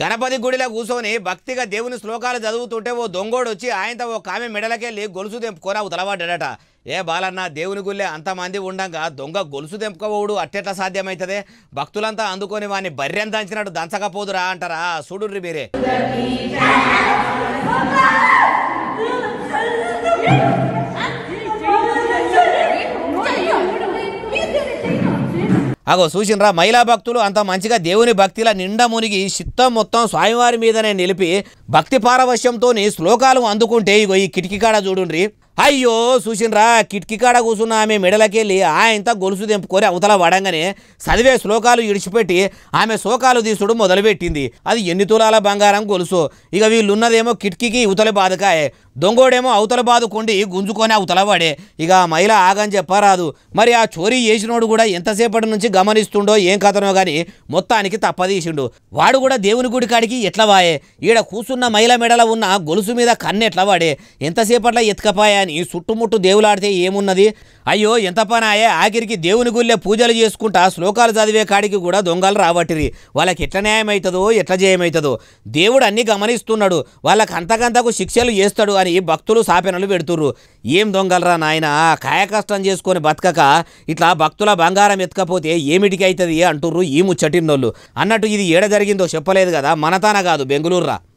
గణపతి గుడిలో కూర్చొని భక్తిగా దేవుని శ్లోకాలు చదువుతుంటే ఓ దొంగోడు వచ్చి ఆయనతో ఓ కామె మెడలకెళ్ళి గొలుసు తెంపుకొని తలవాడాడట ఏ బాలన్న దేవుని గుళ్ళే అంతమంది ఉండగా దొంగ గొలుసు తెంపుకోవడు అట్టెట్ల సాధ్యమవుతుంది భక్తులంతా అందుకొని వాని బర్యం దంచినట్టు దంచకపోదురా అంటారా చూడుర్రి మీరే అగో చూసినరా మహిళా భక్తులు అంత మంచిగా దేవుని భక్తిలా నిండా మునిగి చిత్తం మొత్తం స్వామివారి మీదనే నిలిపి భక్తి పారవశ్యంతో శ్లోకాలు అందుకుంటే ఇగో ఈ కిటికీ కాడ చూడుండ్రి అయ్యో చూసినరా కిటికీ కాడ కూర్చున్న ఆమె మెడలకెళ్ళి ఆయంత గొలుసు దింపుకొని అవతల పడంగానే చదివే శ్లోకాలు ఇడిచిపెట్టి ఆమె శోకాలు తీసుడు మొదలుపెట్టింది అది ఎన్ని తులాల బంగారం గొలుసు ఇక వీళ్ళున్నదేమో కిటికీకి ఇవతల బాధకాయే దొంగోడేమో అవతల బాధకుండి గుంజుకొని అవతల పడే ఇక మహిళ ఆగని చెప్పరాదు మరి ఆ చోరీ చేసినోడు కూడా ఎంతసేపటి నుంచి గమనిస్తుండో ఏం కథనో కానీ మొత్తానికి తప్పదీసిండు వాడు కూడా దేవుని గుడి కాడికి ఎట్లా వాయే ఈడ కూర్చున్న మహిళ మెడల ఉన్న గొలుసు మీద కన్నెట్లా వాడే ఎంతసేపట్లా ఎత్తుకపాయా కానీ చుట్టుముట్టు దేవులాడితే ఏమున్నది అయ్యో ఎంత పనాయే ఆఖరికి దేవుని గుళ్ళే పూజలు చేసుకుంటా శ్లోకాలు చదివే కాడికి కూడా దొంగలు రాబట్టిరి వాళ్ళకి ఎట్ల న్యాయం అవుతుందో ఎట్లా జయమవుతుందో దేవుడు అన్నీ గమనిస్తున్నాడు వాళ్ళకి అంతకంతకు శిక్షలు చేస్తాడు అని భక్తులు సాపెనలు పెడుతుర్రు ఏం దొంగలరా నాయన కాయ కష్టం చేసుకొని బతకక ఇట్లా భక్తుల బంగారం ఎత్తకపోతే ఏమిటికి అవుతుంది అంటుర్రు ఈ ముచ్చటిన్నోళ్ళు అన్నట్టు ఇది ఏడ జరిగిందో చెప్పలేదు కదా మనతాన కాదు బెంగళూరు